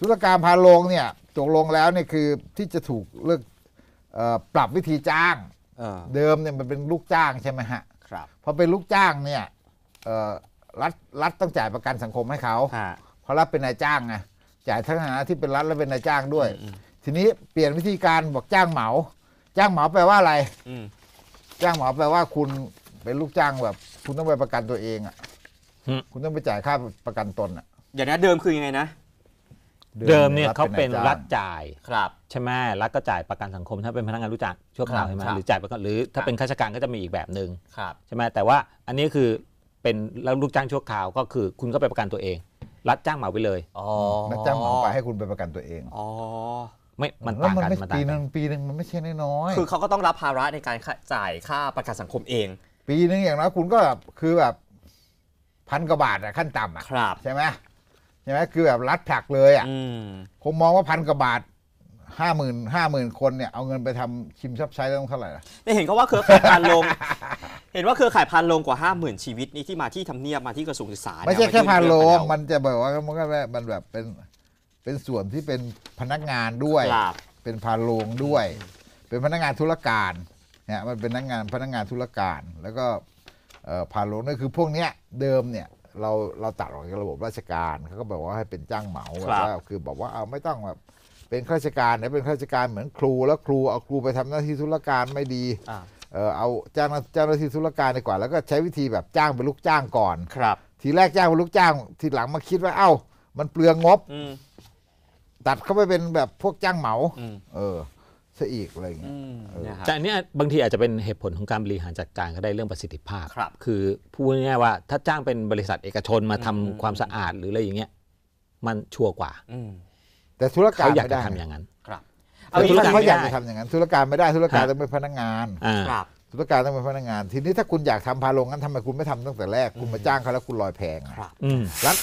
ธุรการพาลงเนี่ยตกลงแล้วเนี่ยคือที่จะถูกเลิกปรับวิธีจ้างเดิมเนี่ยมันเป็นลูกจ้าง ใช่ไหมฮะครับพอเป็นลูกจ้างเนี่ยรัฐรัฐต้องจ่ายประกันสังคมให้เขาเพราะรัฐเป็นนายจ้างไงจ่ายทั้งฐานะที่เป็นรัฐและเป็นนายจ้างด้วย ทีนี้เปลี่ยนวิธีการบอกจ้างเหมา จ้างเหมาแปลว่าอะไรจ้างเหมาแปลว่าคุณ เป็นลูกจ้างแบบ คุณต้องไปประกันตัวเองอ่ะคุณต้องไปจ่ายค่าประกันตนอ่ะอย่างนี้เดิมคือยังไงนะเดิมเนี่ยเขาเป็นรัฐจ่ายครับ ใช่ไหมรัฐก็จ่ายประกันสังคมถ้าเป็นพนักงานรู้จักชั่วคราวใช่ไหมหรือจ่ายประกันหรือถ้าเป็นข้าราชการก็จะมีอีกแบบหนึ่งใช่ไหมแต่ว่าอันนี้คือเป็นแล้วลูกจ้างชั่วคราวก็คือ คุณก็ไปประกันตัวเองรัฐจ้างเหมาไปเลยรัฐจ้างเหมาไปให้คุณไปประกันตัวเองอไม่มันต่างกันมันปีนึงปีหนึ่งมันไม่ใช่น้อยคือเขาก็ต้องรับภาระในการจ่ายค่าประกันสังคมเอง ปีหนึ่งอย่างน้อยคุณก็คือแบบพันกว่าบาทอะขั้นต่ำอะใช่ไหมใช่ไหมคือแบบรัดผักเลยอ่ะผมมองว่าพันกว่าบาทห้าหมื่นห้าหมื่นคนเนี่ยเอาเงินไปทำชิมชอบใช้ต้องเท่าไหร่ล่ะไดเห็นเขาว่าเครือข่ายพันลง เห็นว่าเครือข่ายพันลงกว่าห้าหมื่นชีวิตนี่ที่มาที่ทำเนียบมาที่กระทรวงศึกษาไม่ใช่แค่พันลงมันจะแบบว่ามันก็มันแบบเป็นเป็นส่วนที่เป็นพนักงานด้วยเป็นพานลงด้วย เป็นพนักงานธุรการเนี่ยมันเป็นพนักงานพนักงานธุรการแล้วก็พานลงนี่คือพวกเนี้ยเดิมเนี่ยเราเราตัดออกจากระบบราชการเขาก็บอกว่าให้เป็นจ้างเหมาแบบว่าคือบอกว่าเอาไม่ต้องแบบ เป็นข้าราชการเนี่ยเป็นข้าราชการเหมือนครู แล้วครูเอาครูไปทำหน้าที่ธุรการไม่ดี เออเอาจ้างเจ้าหน้าที่ธุรการดีกว่า แล้วก็ใช้วิธีแบบจ้างเป็นลูกจ้างก่อน ครับ ทีแรกจ้างเป็นลูกจ้าง ทีหลังมาคิดว่าเอ้า มันเปลืองงบตัดเข้าไปเป็นแบบพวกจ้างเหมาเออซะอีกอะไรอย่างเงี้ยแต่อันเนี้ยบางทีอาจจะเป็นเหตุผลของการบริหารจัดการก็ได้เรื่องประสิทธิภาพครับอพูดง่ายๆว่าถ้าจ้างเป็นบริษัทเอกชนมาทำความสะอาดหรืออะไรอย่างเงี้ยมันชัวร์กว่าอแต่ธุรการเขาอยากไม่จะได้ทำอย่างนั้น ครับเธุรการเขาอยากจะทำอย่างนั้นธุรการไม่ได้ธุรการต้องเป็นพนักงานธุรการต้องเป็นพนักงานทีนี้ถ้าคุณอยากทำพาลงงั้นทำไมคุณไม่ทำตั้งแต่แรก คุณมาจ้างเขาแล้วคุณลอยแพงอะครับแล้ว